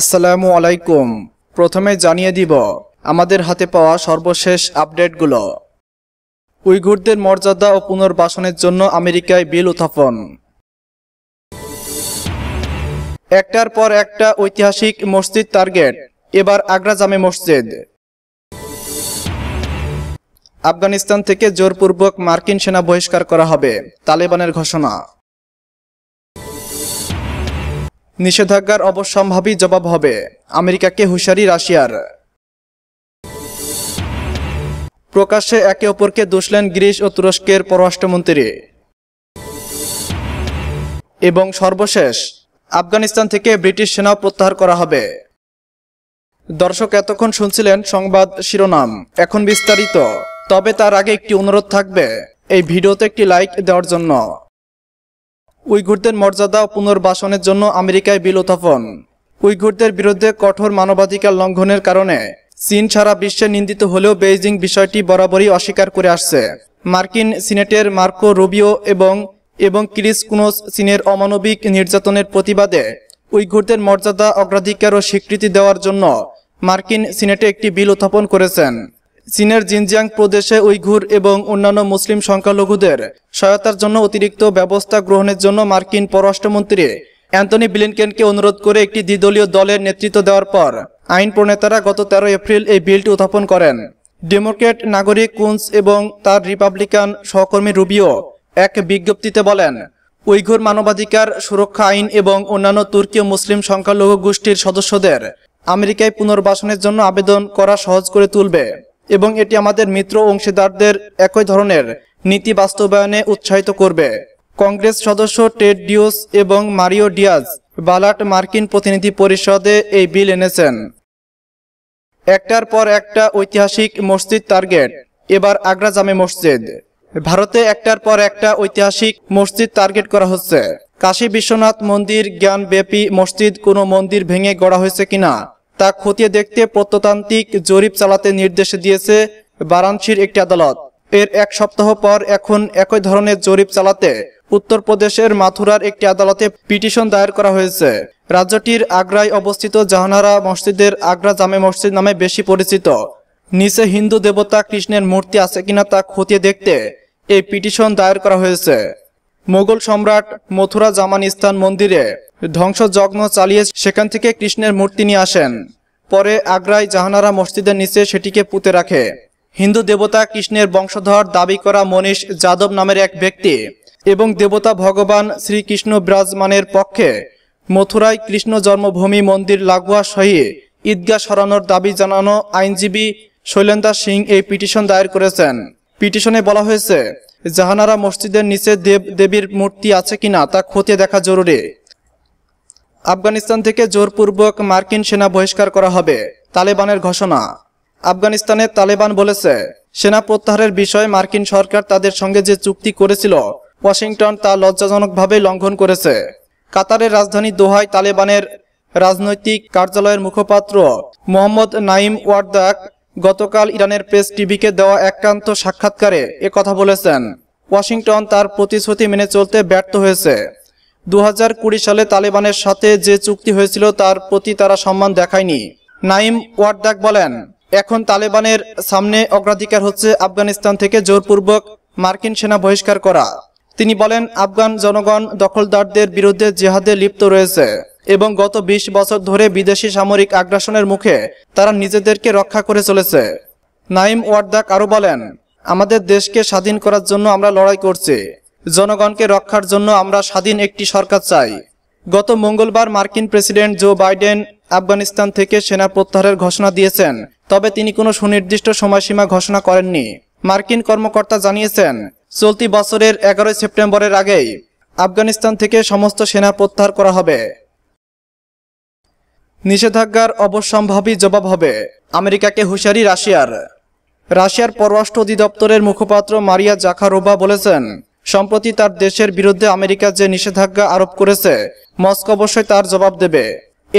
আসসালামু আলাইকুম প্রথমে জানিয়ে দিব আমাদের হাতে পাওয়া সর্বশেষ আপডেটগুলো উইঘুরদের মর্যাদা ও পুনর্বাসনের জন্য আমেরিকায় বিল উত্থাপন একটার পর একটা ঐতিহাসিক মসজিদ টার্গেট এবার আগ্রা জামে মসজিদ আফগানিস্তান থেকে জোরপূর্বক মার্কিন সেনা বহিষ্কার করা হবে তালেবানের ঘোষণা নিষেধাজ্ঞার অবসম্ভাবী জবাব হবে আমেরিকাকে হুশারি রাশিয়ার প্রকাশ্যে একে অপরকে দুষলেন গ্রিস ও তুরস্কের পররাষ্ট্রমন্ত্রী এবং সর্বশেষ আফগানিস্তান থেকে ব্রিটিশ সেনা প্রত্যাহার করা হবে দর্শক এতক্ষণ শুনছিলেন সংবাদ শিরোনাম এখন বিস্তারিত তবে তার আগে একটি অনুরোধ থাকবে এই ভিডিওতে একটি লাইক দেওয়ার জন্য উইঘুরদের মর্যাদা পুনর্বাসনের জন্য আমেরিকায় বিল উত্থাপন উইঘুরদের বিরুদ্ধে কঠোর মানবাধিকার লঙ্ঘনের কারণে চীন সারা বিশ্বে নিন্দিত হলেও বেইজিং বিষয়টি বরাবরই অস্বীকার করে আসছে মার্কিন সিনেটের মার্কো রুবিও এবং এবং ক্রিস কুনোস চীনের অমানবিক নির্যাতনের প্রতিবাদে উইঘুরদের মর্যাদা অগ্রাধিকার ও স্বীকৃতি দেওয়ার জন্য মার্কিন সিনেটে একটি বিল উত্থাপন করেছেন চীনের জিনজিয়াং প্রদেশে উইঘুর এবং অন্যান্য মুসলিম সংখ্যালঘুদের সহায়তার জন্য অতিরিক্ত ব্যবস্থা গ্রহণের জন্য মার্কিন পররাষ্ট্রমন্ত্রী অ্যান্টনি ব্লিনকেনকে অনুরোধ করে একটি দ্বিদলীয় দলের নেতৃত্ব দেওয়ার পর আইন প্রণেতারা গত তেরো এপ্রিল এই বিলটি উত্থাপন করেন ডেমোক্রেট নাগরিক কুন্স এবং তার রিপাবলিকান সহকর্মী রুবিও এক বিজ্ঞপ্তিতে বলেন উইঘুর মানবাধিকার সুরক্ষা আইন এবং অন্যান্য তুর্কীয় মুসলিম সংখ্যালঘু গোষ্ঠীর সদস্যদের আমেরিকায় পুনর্বাসনের জন্য আবেদন করা সহজ করে তুলবে এবং এটি আমাদের মিত্র অংশীদারদের একই ধরনের নীতি বাস্তবায়নে উৎসাহিত করবে কংগ্রেস সদস্য টেড ডিউস এবং মারিও ডিয়াজ বালাট মার্কিন প্রতিনিধি পরিষদে এই বিল এনেছেন একটার পর একটা ঐতিহাসিক মসজিদ টার্গেট এবার আগ্রা জামে মসজিদ ভারতে একটার পর একটা ঐতিহাসিক মসজিদ টার্গেট করা হচ্ছে কাশী বিশ্বনাথ মন্দির জ্ঞানব্যাপী মসজিদ কোনো মন্দির ভেঙে গড়া হয়েছে কিনা তা খতিয়ে দেখতে প্রত্নতান্ত্রিক জরিপ চালাতে নির্দেশ দিয়েছে বারাণসীর একটি আদালত এর এক সপ্তাহ পর এখন একই ধরনের জরিপ চালাতে উত্তরপ্রদেশের মাথুরার একটি আদালতে পিটিশন দায়ের করা হয়েছে রাজ্যটির আগ্রায় অবস্থিত জাহানারা মসজিদের আগ্রা জামে মসজিদ নামে বেশি পরিচিত নিচে হিন্দু দেবতা কৃষ্ণের মূর্তি আছে কিনা তা খতিয়ে দেখতে এই পিটিশন দায়ের করা হয়েছে মোগল সম্রাট মথুরা জামান ইস্তান মন্দিরে ধ্বংসযজ্ঞ চালিয়ে সেখান থেকে কৃষ্ণের মূর্তি নিয়ে আসেন পরে আগ্রায় জাহানারা মসজিদের নিচে সেটিকে পুঁতে রাখে হিন্দু দেবতা কৃষ্ণের বংশধর দাবি করা মনীষ যাদব নামের এক ব্যক্তি এবং দেবতা ভগবান শ্রীকৃষ্ণ বিরাজমানের পক্ষে মথুরায় কৃষ্ণ জন্মভূমি মন্দির লাগোয়া সহি ঈদগা সরানোর দাবি জানানো আইনজীবী শৈলেন্দ্র সিং এই পিটিশন দায়ের করেছেন পিটিশনে বলা হয়েছে জাহানারা মসজিদের নিচে দেব দেবীর মূর্তি আছে কিনা তা খতিয়ে দেখা জরুরি আফগানিস্তান থেকে জোরপূর্বক মার্কিন সেনা বহিষ্কার করা হবে তালেবানের ঘোষণা আফগানিস্তানের তালেবান বলেছে সেনা প্রত্যাহারের বিষয়ে মার্কিন সরকার তাদের সঙ্গে যে চুক্তি করেছিল ওয়াশিংটন তা লজ্জাজনকভাবে লঙ্ঘন করেছে কাতারের রাজধানী দোহায় তালেবানের রাজনৈতিক কার্যালয়ের মুখপাত্র মোহাম্মদ নাইম ওয়ার্দাক গতকাল ইরানের প্রেস টিভিকে দেওয়া একান্ত সাক্ষাৎকারে কথা বলেছেন ওয়াশিংটন তার প্রতিশ্রুতি মেনে চলতে ব্যর্থ হয়েছে দু সালে তালেবানের সাথে যে চুক্তি হয়েছিল তার প্রতি তারা সম্মান দেখায়নি নাইম ওয়ার্ডাক বলেন এখন তালেবানের সামনে অগ্রাধিকার হচ্ছে আফগানিস্তান থেকে জোরপূর্বক মার্কিন সেনা বহিষ্কার করা তিনি বলেন আফগান জনগণ দখলদারদের বিরুদ্ধে জেহাদে লিপ্ত রয়েছে এবং গত ২০ বছর ধরে বিদেশি সামরিক আগ্রাসনের মুখে তারা নিজেদেরকে রক্ষা করে চলেছে নাইম ওয়ার্দাক আরও বলেন আমাদের দেশকে স্বাধীন করার জন্য আমরা লড়াই করছি জনগণকে রক্ষার জন্য আমরা স্বাধীন একটি সরকার চাই গত মঙ্গলবার মার্কিন প্রেসিডেন্ট জো বাইডেন আফগানিস্তান থেকে সেনা প্রত্যাহারের ঘোষণা দিয়েছেন তবে তিনি কোনো সুনির্দিষ্ট সময়সীমা ঘোষণা করেননি মার্কিন কর্মকর্তা জানিয়েছেন চলতি বছরের এগারোই সেপ্টেম্বরের আগেই আফগানিস্তান থেকে সমস্ত সেনা প্রত্যাহার করা হবে নিষেধাজ্ঞার অবশ্যম্ভাবী জবাব হবে আমেরিকাকে হুঁশিয়ারি রাশিয়ার রাশিয়ার পররাষ্ট্র অধিদপ্তরের মুখপাত্র মারিয়া জাখারোবা বলেছেন সম্প্রতি তার দেশের বিরুদ্ধে আমেরিকা যে নিষেধাজ্ঞা আরোপ করেছে মস্কো অবশ্যই তার জবাব দেবে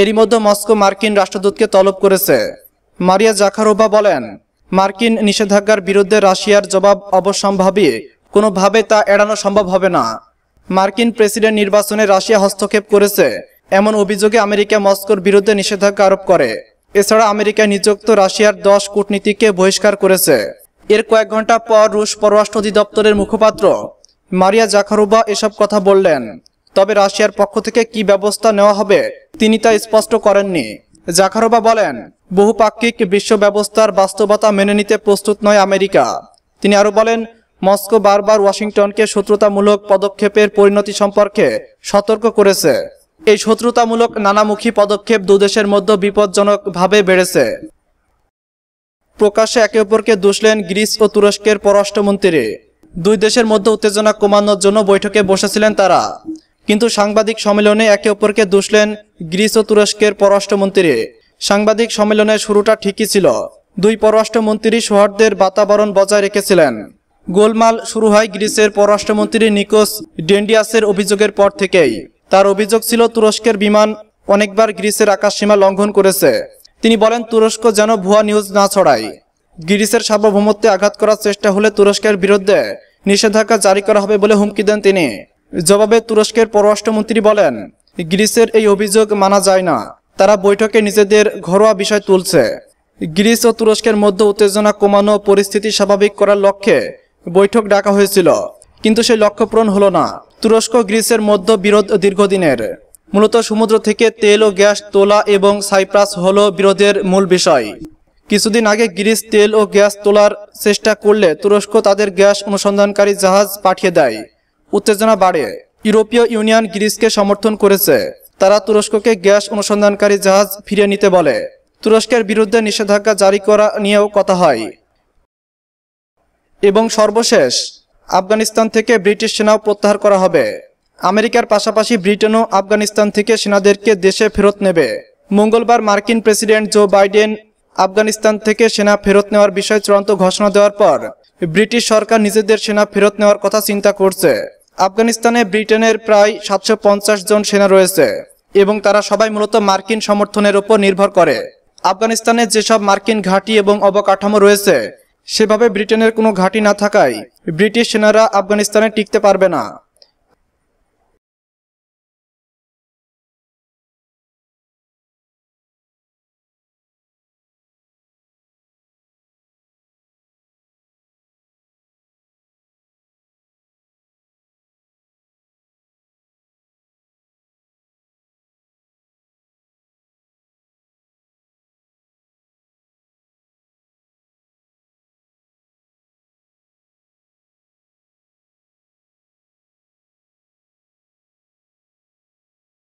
এরই মধ্যে মস্কো মার্কিন রাষ্ট্রদূতকে তলব করেছে মারিয়া জাখারোভা বলেন মার্কিন নিষেধাজ্ঞার বিরুদ্ধে রাশিয়ার জবাব অবসম্ভাবী কোনোভাবে তা এড়ানো সম্ভব হবে না মার্কিন প্রেসিডেন্ট নির্বাচনে রাশিয়া হস্তক্ষেপ করেছে এমন অভিযোগে আমেরিকা মস্কোর বিরুদ্ধে নিষেধাজ্ঞা আরোপ করে এছাড়া আমেরিকা নিযুক্ত রাশিয়ার দশ কূটনীতিককে বহিষ্কার করেছে এর কয়েক ঘন্টা পর রুশ পররাষ্ট্র অধিদপ্তরের মুখপাত্র মারিয়া জাখারুবা এসব কথা বললেন তবে রাশিয়ার পক্ষ থেকে কি ব্যবস্থা নেওয়া হবে তিনি তা স্পষ্ট করেননি জাখারোবা বলেন বহুপাক্ষিক বিশ্ব ব্যবস্থার বাস্তবতা মেনে নিতে প্রস্তুত নয় আমেরিকা তিনি আরও বলেন মস্কো বারবার ওয়াশিংটনকে শত্রুতামূলক পদক্ষেপের পরিণতি সম্পর্কে সতর্ক করেছে এই শত্রুতামূলক নানামুখী পদক্ষেপ দুদেশের মধ্যে বিপজ্জনকভাবে বেড়েছে প্রকাশ্যে একে অপরকে দুষলেন গ্রিস ও তুরস্কের পররাষ্ট্রমন্ত্রী দুই দেশের মধ্যে উত্তেজনা কমানোর জন্য বৈঠকে বসেছিলেন তারা কিন্তু সাংবাদিক সম্মেলনে একে অপরকে দুষলেন গ্রিস ও তুরস্কের পররাষ্ট্রমন্ত্রী সাংবাদিক সম্মেলনের শুরুটা ঠিকই ছিল দুই পররাষ্ট্রমন্ত্রী সোহার্দের বাতাবরণ বজায় রেখেছিলেন গোলমাল শুরু হয় গ্রিসের পররাষ্ট্রমন্ত্রী নিকোস ডেন্ডিয়াসের অভিযোগের পর থেকেই তার অভিযোগ ছিল তুরস্কের বিমান অনেকবার গ্রিসের আকাশসীমা লঙ্ঘন করেছে তিনি বলেন তুরস্ক যেন ভুয়া নিউজ না ছড়ায় গ্রিসের সার্বভৌমত্বে আঘাত করার চেষ্টা হলে তুরস্কের বিরুদ্ধে নিষেধাজ্ঞা জারি করা হবে বলে হুমকি দেন তিনি জবাবে তুরস্কের পররাষ্ট্রমন্ত্রী বলেন গ্রিসের এই অভিযোগ মানা যায় না তারা বৈঠকে নিজেদের ঘরোয়া বিষয় তুলছে গ্রিস ও তুরস্কের মধ্যে উত্তেজনা কমানো পরিস্থিতি স্বাভাবিক করার লক্ষ্যে বৈঠক ডাকা হয়েছিল কিন্তু সেই লক্ষ্য পূরণ হল না তুরস্ক গ্রিসের মধ্যে বিরোধ দীর্ঘদিনের মূলত সমুদ্র থেকে তেল ও গ্যাস তোলা এবং সাইপ্রাস হল বিরোধের মূল বিষয় কিছুদিন আগে গ্রিস তেল ও গ্যাস তোলার চেষ্টা করলে তুরস্ক তাদের গ্যাস অনুসন্ধানকারী জাহাজ পাঠিয়ে দেয় উত্তেজনা বাড়ে ইউরোপীয় ইউনিয়ন গ্রিসকে সমর্থন করেছে তারা তুরস্ককে গ্যাস অনুসন্ধানকারী জাহাজ ফিরিয়ে নিতে বলে তুরস্কের বিরুদ্ধে নিষেধাজ্ঞা জারি করা নিয়েও কথা হয় এবং সর্বশেষ আফগানিস্তান থেকে ব্রিটিশ সেনাও প্রত্যাহার করা হবে আমেরিকার পাশাপাশি ব্রিটেনও আফগানিস্তান থেকে সেনাদেরকে দেশে ফেরত নেবে মঙ্গলবার মার্কিন প্রেসিডেন্ট জো বাইডেন আফগানিস্তান থেকে সেনা ফেরত নেওয়ার বিষয়ে চূড়ান্ত ঘোষণা দেওয়ার পর ব্রিটিশ সরকার নিজেদের সেনা ফেরত নেওয়ার কথা চিন্তা করছে আফগানিস্তানে ব্রিটেনের প্রায় সাতশো জন সেনা রয়েছে এবং তারা সবাই মূলত মার্কিন সমর্থনের উপর নির্ভর করে আফগানিস্তানে যেসব মার্কিন ঘাঁটি এবং অবকাঠামো রয়েছে সেভাবে ব্রিটেনের কোনো ঘাঁটি না থাকায় ব্রিটিশ সেনারা আফগানিস্তানে টিকতে পারবে না